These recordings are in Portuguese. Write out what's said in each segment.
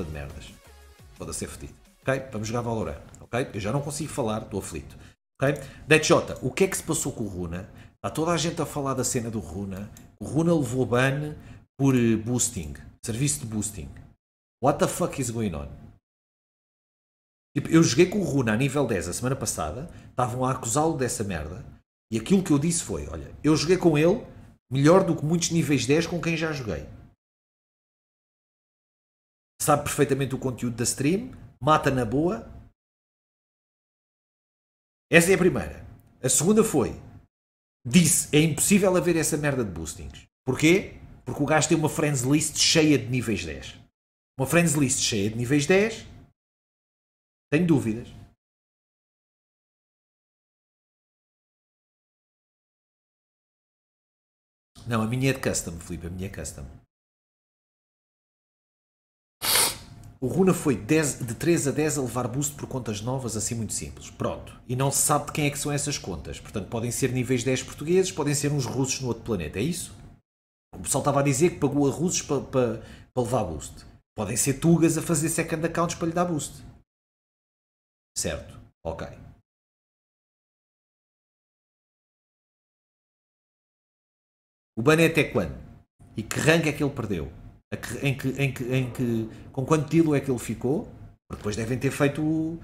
data de merdas. Pode ser fedido. Ok? Vamos jogar Valorant. Ok? Eu já não consigo falar, estou aflito. Ok? Deadshot, o que é que se passou com o Runa? Está toda a gente a falar da cena do Runa. O Runa levou ban por eh, boosting. Serviço de boosting. What the fuck is going on? Tipo, eu joguei com o Runa a nível 10 a semana passada. Estavam a acusá-lo dessa merda. E aquilo que eu disse foi, olha, eu joguei com ele melhor do que muitos níveis 10 com quem já joguei sabe perfeitamente o conteúdo da stream, mata na boa. Essa é a primeira. A segunda foi: disse, é impossível haver essa merda de boostings. Porquê? Porque o gajo tem uma friends list cheia de níveis 10. Uma friends list cheia de níveis 10. Tenho dúvidas. Não, a minha é de custom, Felipe, a minha é custom. O Runa foi 10, de 3 a 10 a levar boost por contas novas, assim muito simples. Pronto. E não se sabe de quem é que são essas contas. Portanto, podem ser níveis 10 portugueses, podem ser uns russos no outro planeta. É isso? O pessoal estava a dizer que pagou a russos para pa, pa levar boost. Podem ser tugas a fazer second accounts para lhe dar boost. Certo. Ok. O ban é até quando? E que rank é que ele perdeu? em que, em que, em que, com quanto tilo é que ele ficou, depois devem ter feito,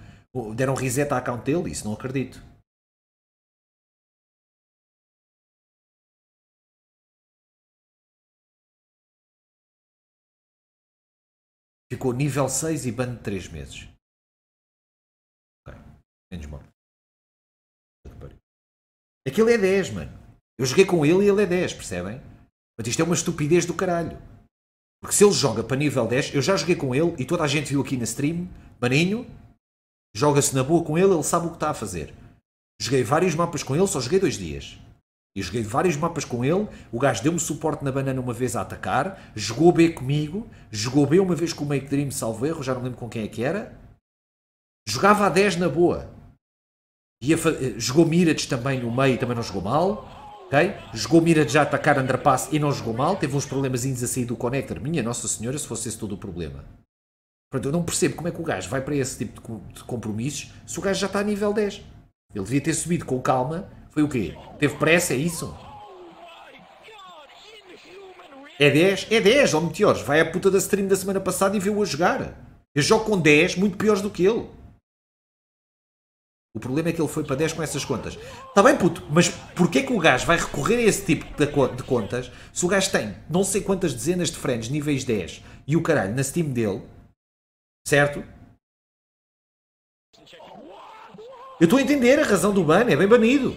deram reset à account dele, isso não acredito. Ficou nível 6 e bando de 3 meses. Ok, menos mal. Aquele é 10, mano. Eu joguei com ele e ele é 10, percebem? Mas isto é uma estupidez do caralho. Porque se ele joga para nível 10, eu já joguei com ele e toda a gente viu aqui na stream, Marinho, joga-se na boa com ele, ele sabe o que está a fazer. Joguei vários mapas com ele, só joguei dois dias. E joguei vários mapas com ele, o gajo deu-me suporte na banana uma vez a atacar, jogou B comigo, jogou B uma vez com o Make Dream, salvo erro, já não lembro com quem é que era. Jogava a 10 na boa. Ia, eh, jogou Mirates também no meio, também não jogou mal. Okay? Jogou mira de já atacar underpass e não jogou mal. Teve uns problemazinhos a sair do connector. Minha Nossa Senhora, se fosse esse todo o problema. Pronto, eu não percebo como é que o gajo vai para esse tipo de compromissos se o gajo já está a nível 10. Ele devia ter subido com calma. Foi o quê? Teve pressa, é isso? É 10? É 10, ó oh, Meteores. Vai à puta da stream da semana passada e vê-o a jogar. Eu jogo com 10, muito piores do que ele. O problema é que ele foi para 10 com essas contas. Está bem, puto, mas porquê que o gajo vai recorrer a esse tipo de contas se o gajo tem não sei quantas dezenas de friends níveis 10 e o caralho na Steam dele? Certo? Eu estou a entender a razão do ban, é bem banido.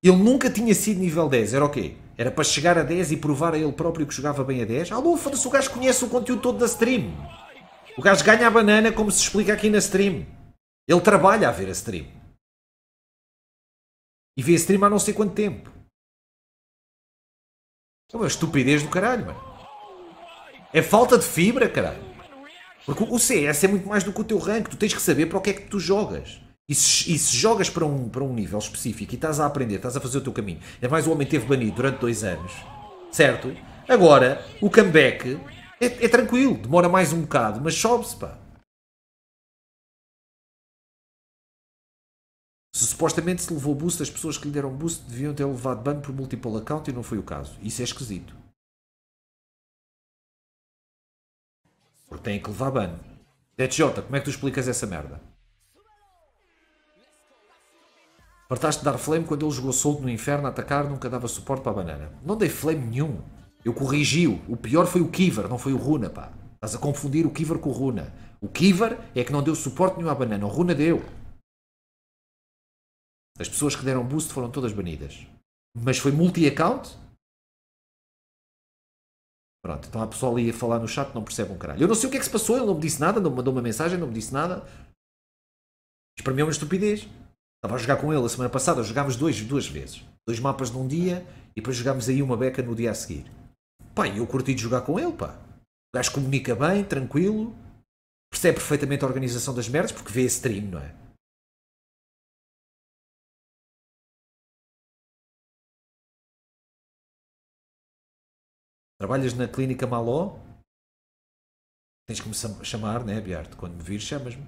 Ele nunca tinha sido nível 10, era o quê? Era para chegar a 10 e provar a ele próprio que jogava bem a 10? Alô, foda-se, o gajo conhece o conteúdo todo da stream. O gajo ganha a banana como se explica aqui na stream. Ele trabalha a ver a stream. E vê a stream há não sei quanto tempo. É uma estupidez do caralho, mano. É falta de fibra, caralho. Porque o CS é muito mais do que o teu rank. Tu tens que saber para o que é que tu jogas. E se, e se, jogas para um, para um nível específico e estás a aprender, estás a fazer o teu caminho. É mais o homem teve banido durante dois anos. Certo? Agora, o comeback é, é tranquilo, demora mais um bocado, mas sobe-se, pá. Se supostamente se levou boost, as pessoas que lhe deram boost deviam ter levado ban por multiple account e não foi o caso. Isso é esquisito. Porque tem que levar ban. DJ, como é que tu explicas essa merda? Partaste de dar flame quando ele jogou solto no inferno a atacar, nunca dava suporte para a banana. Não dei flame nenhum. Eu corrigi-o. O pior foi o Kiver, não foi o Runa, pá. Estás a confundir o Kiver com o Runa. O Kiver é que não deu suporte nenhum à banana. O Runa deu. As pessoas que deram boost foram todas banidas. Mas foi multi-account? Pronto, então a pessoa ali a falar no chat não percebe um caralho. Eu não sei o que é que se passou, ele não me disse nada, não me mandou uma mensagem, não me disse nada. Isto para mim é uma estupidez. Estava a jogar com ele a semana passada, jogámos dois, duas vezes. Dois mapas num dia e depois jogámos aí uma beca no dia a seguir. Pá, eu curti de jogar com ele, pá. O gajo comunica bem, tranquilo, percebe perfeitamente a organização das merdas porque vê esse stream, não é? Trabalhas na clínica Maló? Tens que me chamar, né, Biarte? Quando me vir, chamas-me.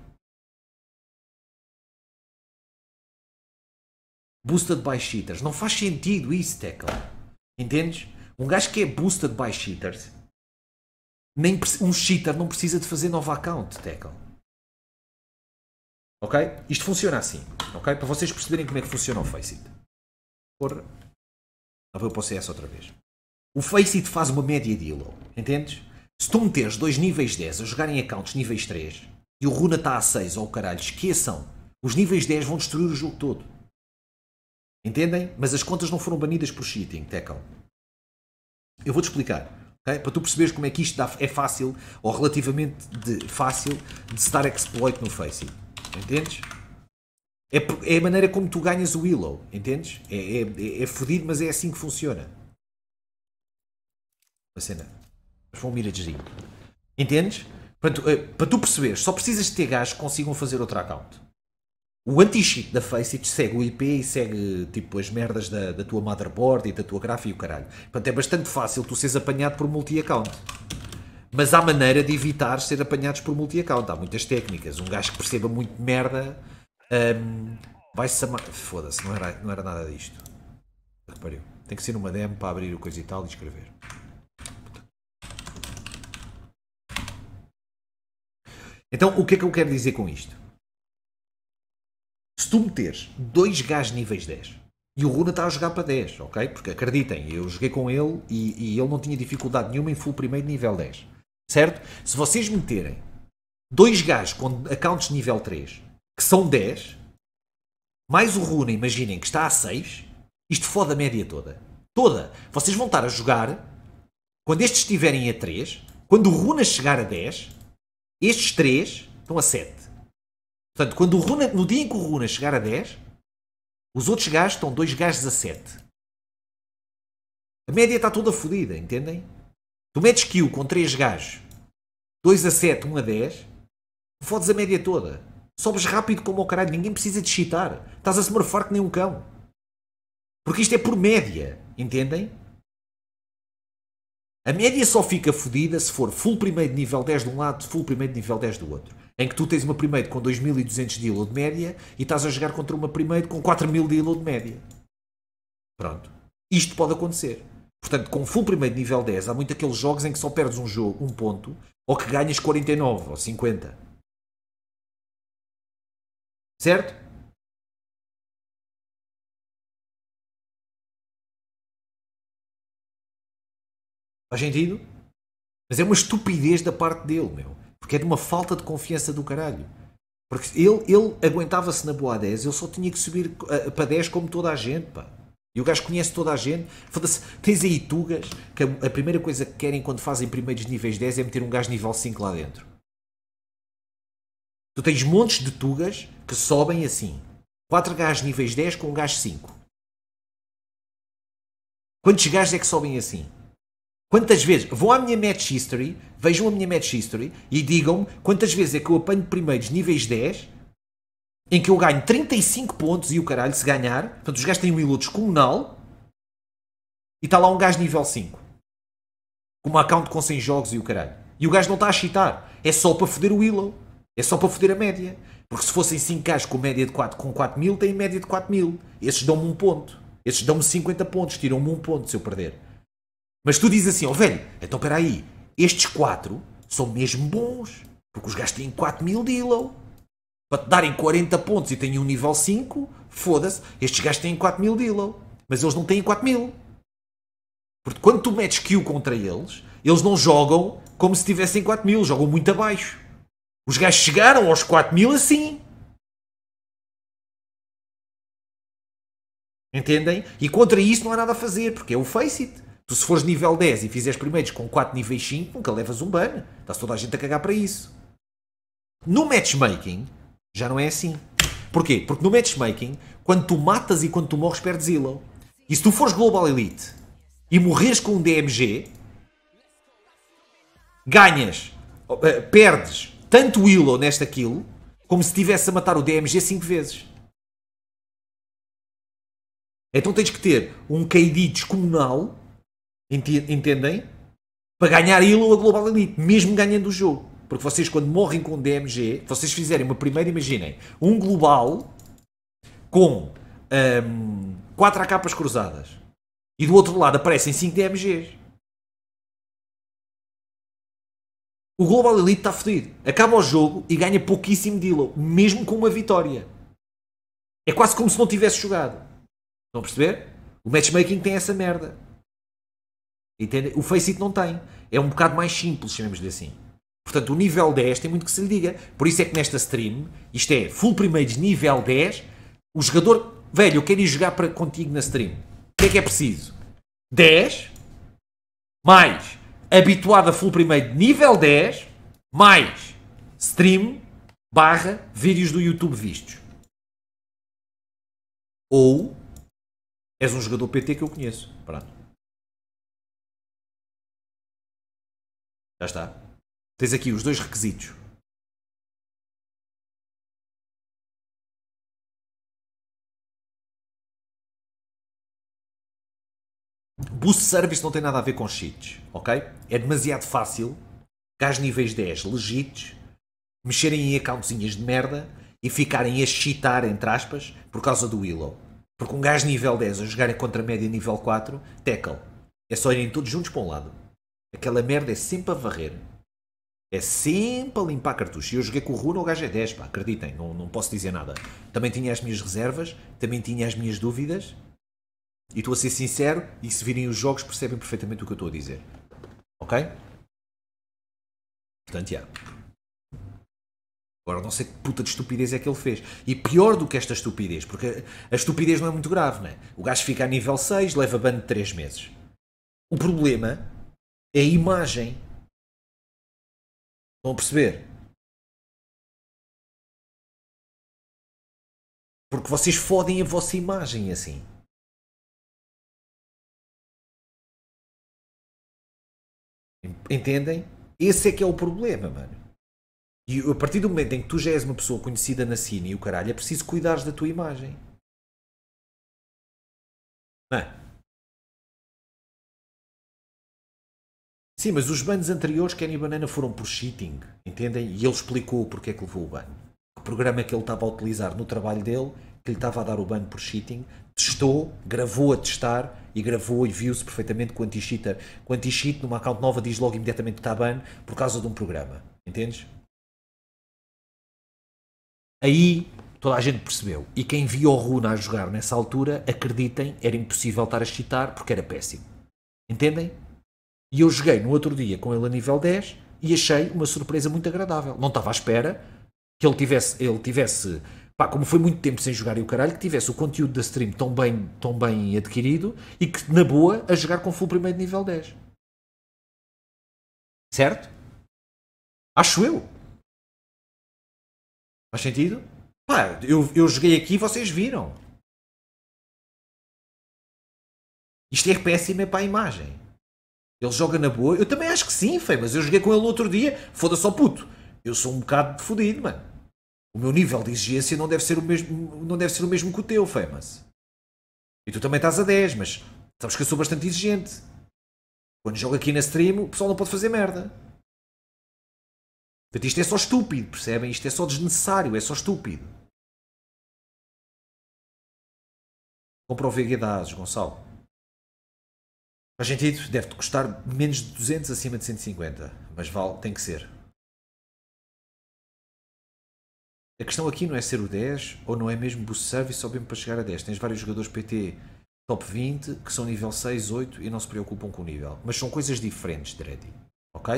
Boosted by cheaters. Não faz sentido isso, Tecla. Entendes? Um gajo que é boosted by cheaters, nem, um cheater não precisa de fazer nova account, tackle. Ok? Isto funciona assim, ok? Para vocês perceberem como é que funciona o Faceit. Porra. Lá ah, vou para o outra vez. O Faceit faz uma média de elo, entendes? Se tu meteres dois níveis 10 a jogarem accounts níveis 3 e o Runa está a 6 ou oh, o caralho, esqueçam. Os níveis 10 vão destruir o jogo todo. Entendem? Mas as contas não foram banidas por cheating, tecam. Eu vou-te explicar. Okay? Para tu perceberes como é que isto dá, é fácil, ou relativamente de, fácil, de se dar exploit no Facebook. Entendes? É, é a maneira como tu ganhas o Willow, entendes? É, é, é, é fodido, mas é assim que funciona. A cena. Mas foi um Entendes? Para tu, eh, para tu perceberes, só precisas de ter gajos que consigam fazer outro account o anti-cheat da Faceit segue o IP e segue tipo as merdas da, da tua motherboard e da tua gráfica e o caralho. Portanto, é bastante fácil tu seres apanhado por multi-account. Mas há maneira de evitar ser apanhados por multi-account. Há muitas técnicas. Um gajo que perceba muito merda um, vai-se amar. Foda-se, não era, não era nada disto. Repareu. Tem que ser numa DM para abrir o coisa e tal e escrever. Então, o que é que eu quero dizer com isto? Se tu meteres dois gajos níveis 10 e o Runa está a jogar para 10, ok? Porque acreditem, eu joguei com ele e, e ele não tinha dificuldade nenhuma em full primeiro nível 10, certo? Se vocês meterem dois gajos com accounts nível 3 que são 10, mais o Runa, imaginem que está a 6, isto foda a média toda. Toda. Vocês vão estar a jogar quando estes estiverem a 3, quando o Runa chegar a 10, estes 3 estão a 7. Portanto, quando o Runa, no dia em que o Runa chegar a 10, os outros gajos estão 2 gajos a 7. A média está toda fodida, entendem? Tu metes kill com 3 gajos, 2 a 7, 1 a 10, fodes a média toda. Sobes rápido como o caralho, ninguém precisa de cheatar. Estás a se morfar que nem um cão. Porque isto é por média, entendem? A média só fica fodida se for full primeiro de nível 10 de um lado, full primeiro de nível 10 do outro. Em que tu tens uma primeiro com 2200 de elo de média e estás a jogar contra uma primeiro com 4000 de elo de média. Pronto. Isto pode acontecer. Portanto, com full primeiro de nível 10, há muito aqueles jogos em que só perdes um jogo, um ponto, ou que ganhas 49 ou 50. Certo? Faz sentido? Mas é uma estupidez da parte dele, meu. Porque é de uma falta de confiança do caralho. Porque ele, ele aguentava-se na boa a 10, ele só tinha que subir uh, para 10 como toda a gente, pá. E o gajo conhece toda a gente. Foda-se, tens aí tugas, que a, a, primeira coisa que querem quando fazem primeiros níveis 10 é meter um gajo nível 5 lá dentro. Tu tens montes de tugas que sobem assim. 4 gajos níveis 10 com um gajo 5. Quantos gajos é que sobem assim? Quantas vezes? Vão à minha match history, vejam a minha match history e digam-me quantas vezes é que eu apanho primeiros níveis 10 em que eu ganho 35 pontos e o caralho, se ganhar, portanto, os gajos têm um elo descomunal e está lá um gajo nível 5 com uma account com 100 jogos e o caralho. E o gajo não está a chitar, é só para foder o elo, é só para foder a média. Porque se fossem 5 gajos com média de 4, com 4 mil, têm média de 4 mil. Esses dão-me um ponto. Esses dão-me 50 pontos, tiram-me um ponto se eu perder. Mas tu dizes assim, ó oh, velho, então espera aí, estes quatro são mesmo bons, porque os gajos têm 4 mil Dillow. Para te darem 40 pontos e têm um nível 5, foda-se, estes gajos têm 4 mil Dillow. Mas eles não têm 4 mil. Porque quando tu metes kill contra eles, eles não jogam como se tivessem 4 mil, jogam muito abaixo. Os gajos chegaram aos 4 mil assim. Entendem? E contra isso não há nada a fazer, porque é o face it. Tu se fores nível 10 e fizeres primeiros com 4 níveis 5, nunca levas um ban. Está-se toda a gente a cagar para isso. No matchmaking, já não é assim. Porquê? Porque no matchmaking, quando tu matas e quando tu morres, perdes Elo. E se tu fores Global Elite e morres com um DMG, ganhas, eh, perdes tanto Elo nesta kill, como se estivesse a matar o DMG 5 vezes. Então tens que ter um KD descomunal Entendem? Para ganhar ILO a Global Elite, mesmo ganhando o jogo. Porque vocês, quando morrem com DMG, vocês fizerem uma primeira, imaginem, um global com um, quatro capas cruzadas e do outro lado aparecem 5 DMGs. O Global Elite está fodido. Acaba o jogo e ganha pouquíssimo de ILO, mesmo com uma vitória. É quase como se não tivesse jogado. Estão a perceber? O matchmaking tem essa merda. Entende? O Faceit não tem. É um bocado mais simples, chamemos-lhe assim. Portanto, o nível 10 tem muito que se lhe diga. Por isso é que nesta stream, isto é, full de nível 10, o jogador, velho, eu quero ir jogar para, contigo na stream. O que é que é preciso? 10 mais habituado a full primeiro nível 10 mais stream barra vídeos do YouTube vistos. Ou és um jogador PT que eu conheço. Pronto. Já está. Tens aqui os dois requisitos. Boost Service não tem nada a ver com cheats, ok? É demasiado fácil gás níveis 10 legites mexerem em accountzinhas de merda e ficarem a cheatar, entre aspas, por causa do Willow. Porque um gás nível 10 a jogarem contra a média nível 4, tackle. É só irem todos juntos para um lado. Aquela merda é sempre a varrer. É sempre a limpar cartucho. E eu joguei com o Runo, o gajo é 10, pá, acreditem, não, não posso dizer nada. Também tinha as minhas reservas, também tinha as minhas dúvidas. E estou a ser sincero, e se virem os jogos percebem perfeitamente o que eu estou a dizer. Ok? Portanto, já. Agora não sei que puta de estupidez é que ele fez. E pior do que esta estupidez, porque a estupidez não é muito grave, né? O gajo fica a nível 6, leva ban de 3 meses. O problema é imagem. Estão a perceber? Porque vocês fodem a vossa imagem assim. Entendem? Esse é que é o problema, mano. E a partir do momento em que tu já és uma pessoa conhecida na cine e o caralho, é preciso cuidares da tua imagem. Não é? Sim, mas os bans anteriores, Kenny Banana, foram por cheating, entendem? E ele explicou porque é que levou o ban. O programa é que ele estava a utilizar no trabalho dele, que lhe estava a dar o ban por cheating, testou, gravou a testar e gravou e viu-se perfeitamente com o anti-cheater. Com anti-cheat, numa account nova, diz logo imediatamente que está ban por causa de um programa. Entendes? Aí toda a gente percebeu. E quem viu o Runa a jogar nessa altura, acreditem, era impossível estar a cheatar porque era péssimo. Entendem? E eu joguei no outro dia com ele a nível 10 e achei uma surpresa muito agradável. Não estava à espera que ele tivesse, ele tivesse pá, como foi muito tempo sem jogar e o caralho, que tivesse o conteúdo da stream tão bem, tão bem adquirido e que, na boa, a jogar com full primeiro nível 10. Certo? Acho eu. Faz sentido? Pá, eu, eu joguei aqui e vocês viram. Isto é péssimo é para a imagem. Ele joga na boa. Eu também acho que sim, feio. mas eu joguei com ele no outro dia. Foda-se ao puto. Eu sou um bocado fodido, mano. O meu nível de exigência não deve ser o mesmo, não deve ser o mesmo que o teu, feio. Mas E tu também estás a 10, mas sabes que eu sou bastante exigente. Quando jogo aqui na stream, o pessoal não pode fazer merda. Portanto, isto é só estúpido, percebem? Isto é só desnecessário, é só estúpido. Comprovei guedados, Gonçalo. Faz sentido, deve-te custar menos de 200 acima de 150, mas vale, tem que ser. A questão aqui não é ser o 10 ou não é mesmo boost service só mesmo para chegar a 10. Tens vários jogadores PT top 20 que são nível 6, 8 e não se preocupam com o nível. Mas são coisas diferentes, Dreddy. Ok?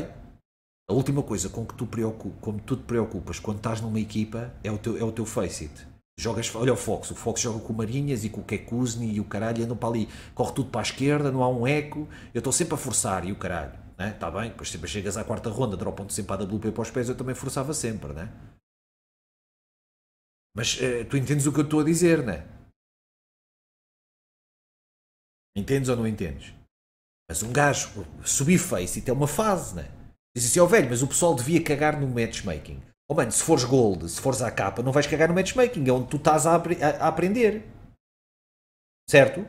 A última coisa com que tu, preocup, como tu te preocupas quando estás numa equipa é o teu, é o teu face it. Jogas, olha o Fox, o Fox joga com o Marinhas e com o Kekuzni e o caralho andam para ali, corre tudo para a esquerda, não há um eco, eu estou sempre a forçar e o caralho, né? Está bem, depois sempre chegas à quarta ronda, dropam-te sempre a WP para os pés, eu também forçava sempre, né? Mas uh, tu entendes o que eu estou a dizer, né? Entendes ou não entendes? Mas um gajo subir face e tem uma fase, né? Diz assim, ó oh, velho, mas o pessoal devia cagar no matchmaking. Oh mano, se fores gold, se fores à capa, não vais cagar no matchmaking, é onde tu estás a, apre a, a aprender. Certo?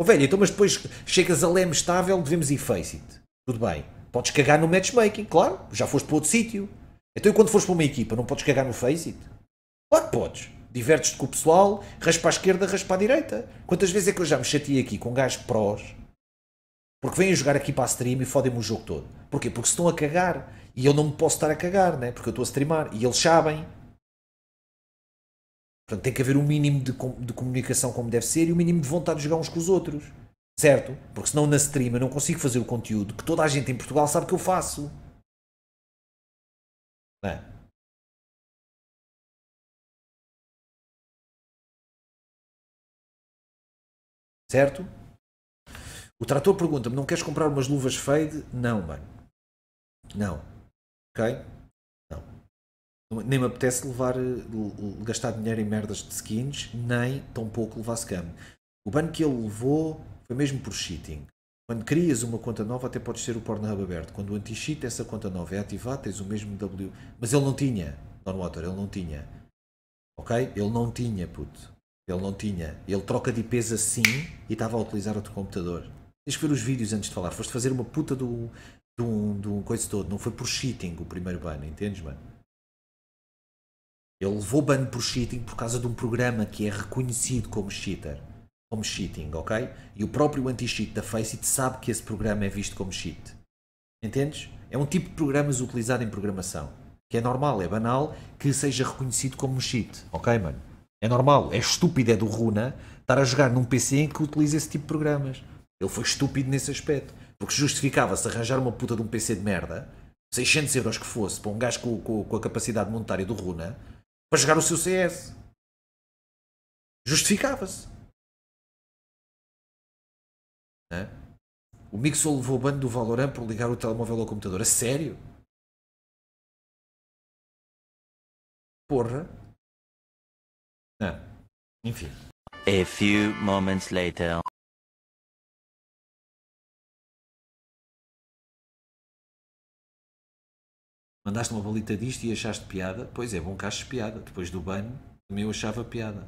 Oh velho, então mas depois chegas a leme estável, devemos ir face it. Tudo bem. Podes cagar no matchmaking, claro, já foste para outro sítio. Então e quando fores para uma equipa, não podes cagar no face it? Claro que podes. Divertes-te com o pessoal, raspa à esquerda, raspa à direita. Quantas vezes é que eu já me chateei aqui com gajos prós porque vêm jogar aqui para a stream e fodem-me o jogo todo. Porquê? Porque se estão a cagar. E eu não me posso estar a cagar, né? porque eu estou a streamar. E eles sabem. Portanto, tem que haver um mínimo de, com de comunicação como deve ser e um mínimo de vontade de jogar uns com os outros. Certo? Porque senão na stream eu não consigo fazer o conteúdo que toda a gente em Portugal sabe que eu faço. Não é? Certo? O trator pergunta-me: não queres comprar umas luvas fade? Não, mano. Não. Ok? Não. Nem me apetece levar, eh, gastar dinheiro em merdas de skins, nem tampouco levar scam. O banho que ele levou foi mesmo por cheating. Quando crias uma conta nova, até podes ter o Pornhub aberto. Quando o anti-cheat, essa conta nova é ativada, tens o mesmo W. Mas ele não tinha, Don Water, ele não tinha. Ok? Ele não tinha, puto. Ele não tinha. Ele troca de IPs assim e estava a utilizar outro computador. Tens que ver os vídeos antes de falar. Foste fazer uma puta do, de um, de um coisa todo. Não foi por cheating o primeiro ban, entendes, mano? Ele levou ban por cheating por causa de um programa que é reconhecido como cheater. Como cheating, ok? E o próprio anti-cheat da Faceit sabe que esse programa é visto como cheat. Entendes? É um tipo de programas utilizado em programação. Que é normal, é banal que seja reconhecido como cheat. Ok, mano? É normal, é estúpido, é do Runa estar a jogar num PC em que utiliza esse tipo de programas. Ele foi estúpido nesse aspecto. Porque justificava-se arranjar uma puta de um PC de merda, 600 euros que fosse, para um gajo com, com, com a capacidade monetária do Runa, para jogar o seu CS. Justificava-se. É? O Mixo levou o bando do Valorant por ligar o telemóvel ao computador. A sério? Porra. Não. Enfim. A few moments later. mandaste uma bolita disto e achaste piada, pois é bom que piada. Depois do banho, também eu achava piada.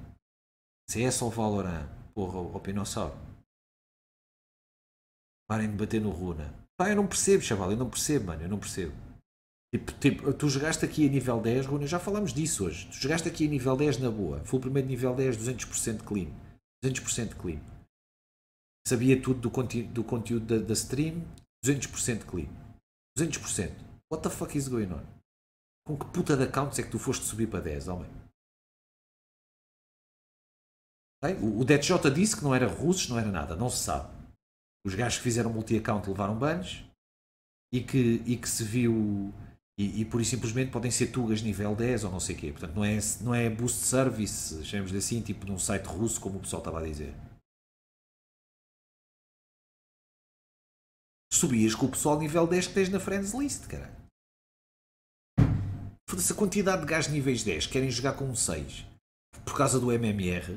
Se é só o Valorant, porra, o Pinossauro. Parem de bater no Runa. Pá, eu não percebo, chaval, eu não percebo, mano, eu não percebo. Tipo, tipo, tu jogaste aqui a nível 10, Runa, já falámos disso hoje. Tu jogaste aqui a nível 10 na boa. Foi o primeiro nível 10, 200% clean. 200% clean. Sabia tudo do, conti do conteúdo da, da stream, 200% clean. 200%. What the fuck is going on? Com que puta de accounts é que tu foste subir para 10, homem? O Deadshot disse que não era russos, não era nada, não se sabe. Os gajos que fizeram multi-account levaram banhos e que, e que se viu. E, e por isso simplesmente podem ser tugas nível 10 ou não sei o quê. Portanto, não é, não é boost service, chamemos assim, tipo de um site russo, como o pessoal estava a dizer. Subias com o pessoal nível 10 que tens na friends list, caralho. Foda-se a quantidade de gajos níveis 10 querem jogar com um 6 por causa do MMR.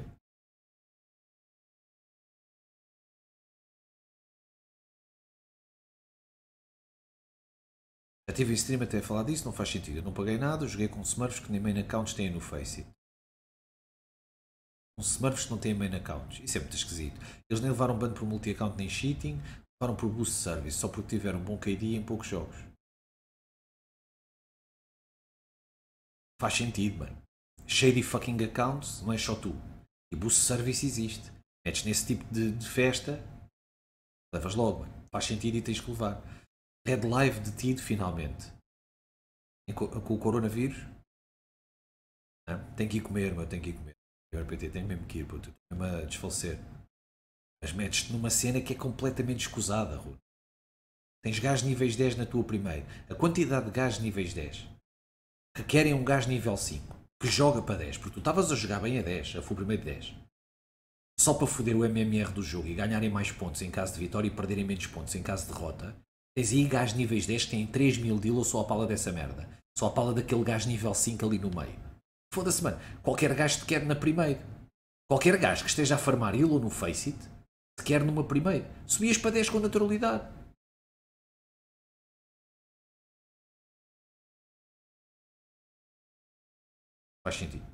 Já tive em stream até a falar disso, não faz sentido. Eu não paguei nada, joguei com smurfs que nem main accounts têm no Face. Com smurfs que não têm main accounts. Isso é muito esquisito. Eles nem levaram ban por multi-account nem cheating, levaram por boost service, só porque tiveram bom KD em poucos jogos. Faz sentido, mano. Shady fucking accounts não é só tu. E tipo, boost service existe. Metes nesse tipo de, de festa, levas logo, mano. Faz sentido e tens que levar. Red Live detido finalmente. Com, o coronavírus. Tem que ir comer, mano. Tem que ir comer. O RPT tem mesmo que ir, puto. Tem mesmo a desfalecer. Mas metes-te numa cena que é completamente escusada, Runo. Tens gás níveis 10 na tua primeira. A quantidade de gás níveis 10 que querem um gajo nível 5 que joga para 10, porque tu estavas a jogar bem a 10, a foi o primeiro 10, só para foder o MMR do jogo e ganharem mais pontos em caso de vitória e perderem menos pontos em caso de derrota, tens aí gajos níveis 10 que têm 3 mil deal ou só a pala dessa merda. Só a pala daquele gajo nível 5 ali no meio. Foda-se, mano. Qualquer gajo te quer na primeira. Qualquer gajo que esteja a farmar ilo ou no Faceit, te quer numa primeira. Subias para 10 com naturalidade. faz sentido.